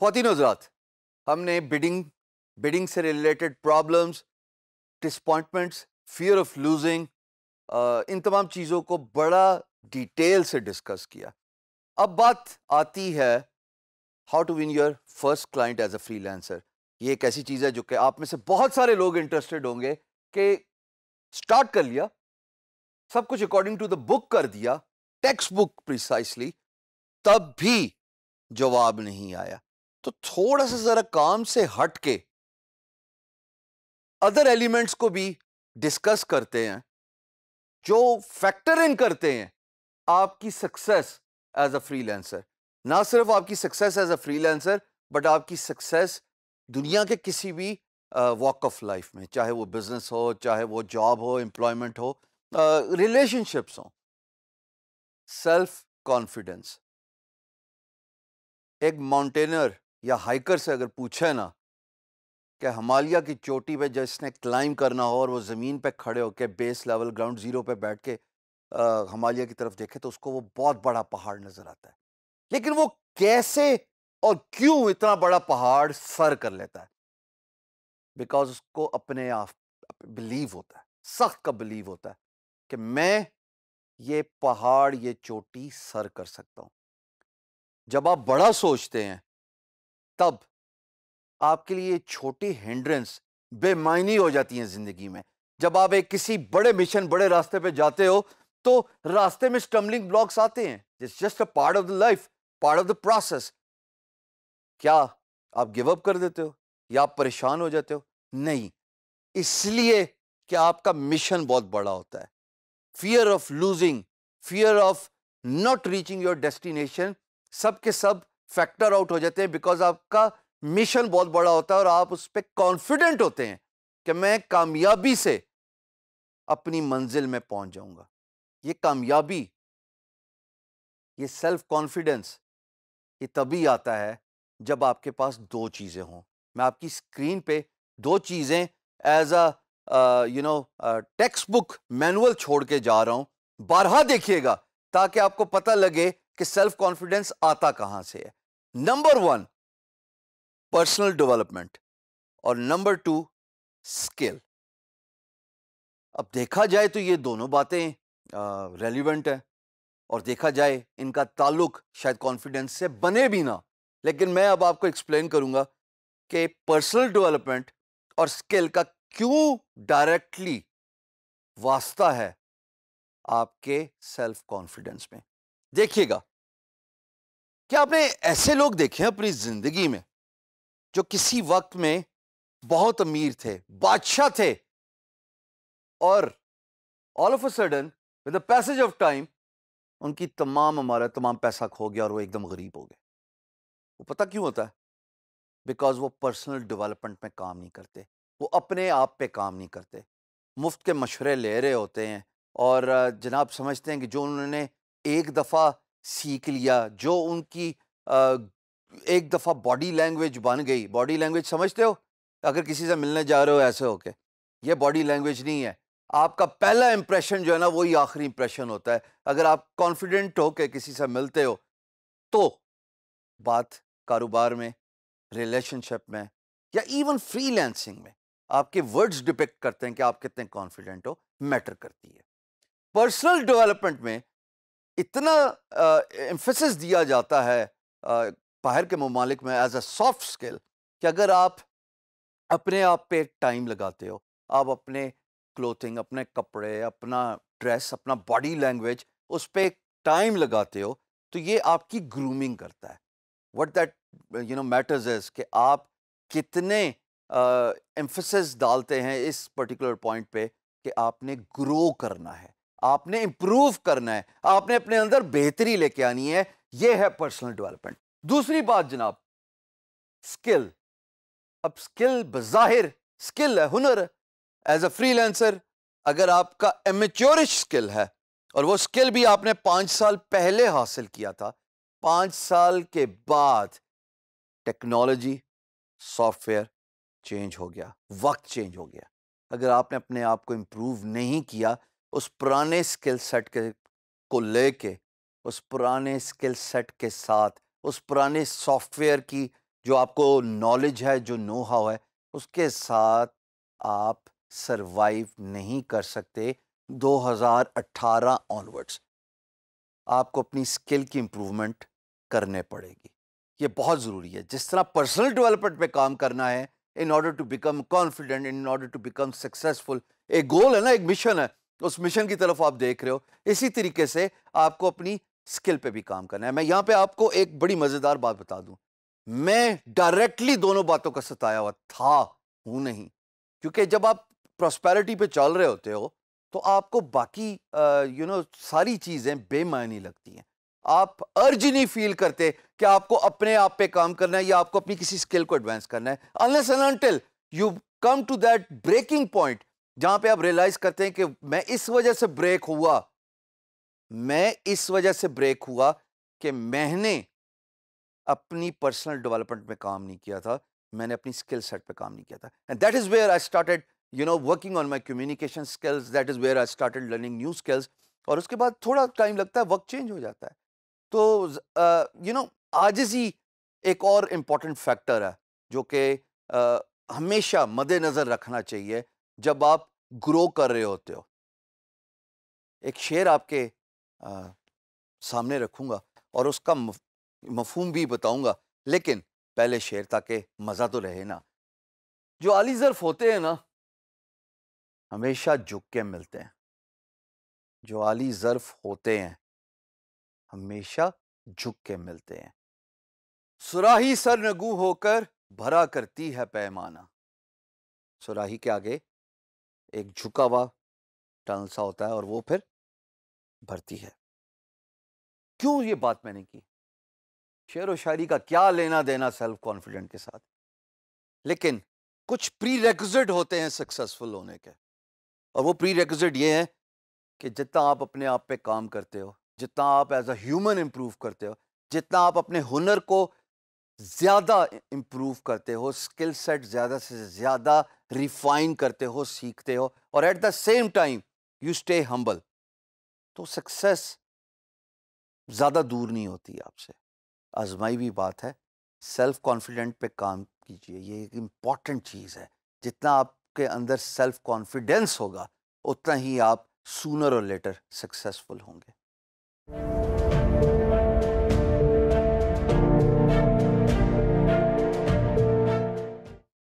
फौतिन हजरात हमने bidding bidding से related problems disappointments fear of losing इन तमाम चीज़ों को बड़ा डिटेल से डिस्कस किया अब बात आती है how to win your first client as a freelancer ये एक ऐसी चीज़ है जो कि आप में से बहुत सारे लोग इंटरेस्टेड होंगे कि स्टार्ट कर लिया सब कुछ अकॉर्डिंग टू द बुक कर दिया टेक्स्ट बुक प्रिसाइसली तब भी जवाब नहीं आया तो थोड़ा सा ज़रा काम से हट के अदर एलिमेंट्स को भी डिस्कस करते हैं जो फैक्टर इन करते हैं आपकी सक्सेस एज अ फ्रीलांसर ना सिर्फ आपकी success as a freelancer but आपकी सक्सेस दुनिया के किसी भी वॉक ऑफ लाइफ में चाहे वो बिजनेस हो चाहे वो जॉब हो एम्प्लॉयमेंट हो रिलेशनशिप्स uh, हो सेल्फ कॉन्फिडेंस एक माउंटेनर या हाइकर से अगर पूछे ना कि हिमालय की चोटी पे जिसने क्लाइम करना हो और वो ज़मीन पे खड़े होकर बेस लेवल ग्राउंड ज़ीरो पे बैठ के हिमालय की तरफ देखे तो उसको वो बहुत बड़ा पहाड़ नज़र आता है लेकिन वो कैसे और क्यों इतना बड़ा पहाड़ सर कर लेता है बिकॉज उसको अपने आप बिलीव होता है सख्त का बिलीव होता है कि मैं ये पहाड़ ये चोटी सर कर सकता हूं जब आप बड़ा सोचते हैं तब आपके लिए छोटी हिंड्रेंस बेमायनी हो जाती है ज़िंदगी में जब आप एक किसी बड़े मिशन बड़े रास्ते पे जाते हो तो रास्ते में स्टम्बलिंग ब्लॉक्स आते हैं just a part of the life part of the process क्या आप गिव अप कर देते हो या आप परेशान हो जाते हो नहीं इसलिए कि आपका मिशन बहुत बड़ा होता है fear of losing fear of not reaching your destination सब के सब फैक्टर आउट हो जाते हैं बिकॉज आपका मिशन बहुत बड़ा होता है और आप उस पर कॉन्फिडेंट होते हैं कि मैं कामयाबी से अपनी मंजिल में पहुंच जाऊंगा ये कामयाबी ये सेल्फ कॉन्फिडेंस ये तभी आता है जब आपके पास दो चीज़ें हों मैं आपकी स्क्रीन पे दो चीज़ें as a you know textbook manual छोड़ के जा रहा हूँ बारहा देखिएगा ताकि आपको पता लगे कि सेल्फ कॉन्फिडेंस आता कहाँ से है नंबर वन पर्सनल डेवलपमेंट और नंबर टू स्किल अब देखा जाए तो ये दोनों बातें रेलिवेंट हैं और देखा जाए इनका ताल्लुक शायद कॉन्फिडेंस से बने भी ना लेकिन मैं अब आपको एक्सप्लेन करूंगा कि पर्सनल डेवलपमेंट और स्किल का क्यों डायरेक्टली वास्ता है आपके सेल्फ कॉन्फिडेंस में देखिएगा क्या आपने ऐसे लोग देखे हैं अपनी जिंदगी में जो किसी वक्त में बहुत अमीर थे बादशाह थे और all of a sudden with the passage of time उनकी तमाम हमारा तमाम पैसा खो गया और वो एकदम गरीब हो गए वो पता क्यों होता है बिकॉज वो पर्सनल डेवलपमेंट में काम नहीं करते वो अपने आप पे काम नहीं करते मुफ्त के मशवरे ले रहे होते हैं और जनाब समझते हैं कि जो उन्होंने एक दफ़ा सीख लिया जो उनकी एक दफ़ा बॉडी लैंग्वेज बन गई बॉडी लैंग्वेज समझते हो अगर किसी से मिलने जा रहे हो ऐसे होके ये बॉडी लैंग्वेज नहीं है आपका पहला इम्प्रेशन जो है ना वही आखिरी इम्प्रेशन होता है अगर आप कॉन्फिडेंट हो के किसी से मिलते हो तो बात कारोबार में रिलेशनशिप में या इवन फ्रीलैंसिंग में आपके वर्ड्स डिपेक्ट करते हैं कि आप कितने कॉन्फिडेंट हो मैटर करती है पर्सनल डेवलपमेंट में इतना uh, दिया जाता है बाहर बाहर के ममालिक में एज अ सॉफ्ट स्किल कि अगर आप अपने आप पे टाइम लगाते हो आप अपने क्लोथिंग अपने कपड़े अपना ड्रेस अपना बॉडी लैंग्वेज उस पर टाइम लगाते हो तो ये आपकी ग्रूमिंग करता है what that you know matters is कि आप कितने एम्फोसिस uh, डालते हैं इस पर्टिकुलर पॉइंट पे कि आपने ग्रो करना है आपने इम्प्रूव करना है आपने अपने अंदर बेहतरी लेके आनी है ये है पर्सनल डेवलपमेंट दूसरी बात जनाब स्किल अब स्किल बज़ाहिर स्किल है हुनर एज अ फ्रीलांसर अगर आपका एमेच्योरिश स्किल है और वो स्किल भी आपने पाँच साल पहले हासिल किया था पाँच साल के बाद टेक्नोलॉजी सॉफ्टवेयर चेंज हो गया वक्त चेंज हो गया अगर आपने अपने आप को इम्प्रूव नहीं किया उस पुराने स्किल सेट के को लेके उस पुराने स्किल सेट के साथ उस पुराने सॉफ्टवेयर की जो आपको नॉलेज है जो नो हाउ है उसके साथ आप सरवाइव नहीं कर सकते 2018 ऑनवर्ड्स आपको अपनी स्किल की इम्प्रूवमेंट करने पड़ेगी ये बहुत ज़रूरी है जिस तरह पर्सनल डेवलपमेंट पे काम करना है in order to become confident in order to become successful एक गोल है ना एक मिशन है उस मिशन की तरफ आप देख रहे हो इसी तरीके से आपको अपनी स्किल पे भी काम करना है मैं यहाँ पे आपको एक बड़ी मज़ेदार बात बता दूँ मैं डायरेक्टली दोनों बातों का सताया हुआ था हूँ नहीं क्योंकि जब आप प्रॉस्पेरिटी पर चल रहे होते हो तो आपको बाकी यू नो सारी चीज़ें बेमायनी लगती हैं आप अर्ज नहीं फील करते कि आपको अपने आप पे काम करना है या आपको अपनी किसी स्किल को एडवांस करना है unless until you come to that breaking point जहां पे आप रियलाइज करते हैं कि मैं इस वजह से ब्रेक हुआ मैं इस वजह से ब्रेक हुआ कि मैंने अपनी पर्सनल डेवलपमेंट में काम नहीं किया था मैंने अपनी स्किल सेट पे काम नहीं किया था and that is where I started you know working on my communication skills that is where I started learning new skills और उसके बाद थोड़ा टाइम लगता है वक्त चेंज हो जाता है तो यू नो आज ही एक और इम्पॉर्टेंट फैक्टर है जो कि हमेशा मद्देनज़र रखना चाहिए जब आप ग्रो कर रहे होते हो एक शेर आपके आ, सामने रखूँगा और उसका मफहम भी बताऊँगा लेकिन पहले शेर ताकि मज़ा तो रहे ना जो आली ज़र्फ होते हैं ना हमेशा झुक के मिलते हैं जो आली ज़र्फ होते हैं हमेशा झुक के मिलते हैं सुराही सरनगू होकर भरा करती है पैमाना सुराही के आगे एक झुका हुआ टनल सा होता है और वो फिर भरती है क्यों ये बात मैंने की शेर व शायरी का क्या लेना देना सेल्फ कॉन्फिडेंट के साथ लेकिन कुछ प्री रेक्विजिट होते हैं सक्सेसफुल होने के और वो प्री रेक्विजिट ये हैं कि जितना आप अपने आप पे काम करते हो जितना आप एज अ ह्यूमन इम्प्रूव करते हो जितना आप अपने हुनर को ज़्यादा इम्प्रूव करते हो स्किल सेट ज़्यादा से ज़्यादा रिफाइन करते हो सीखते हो और at the same time you stay humble तो सक्सेस ज़्यादा दूर नहीं होती आपसे आजमाई भी बात है सेल्फ कॉन्फिडेंट पे काम कीजिए ये एक इम्पॉर्टेंट चीज़ है जितना आपके अंदर सेल्फ कॉन्फिडेंस होगा उतना ही आप सूनर और लेटर सक्सेसफुल होंगे you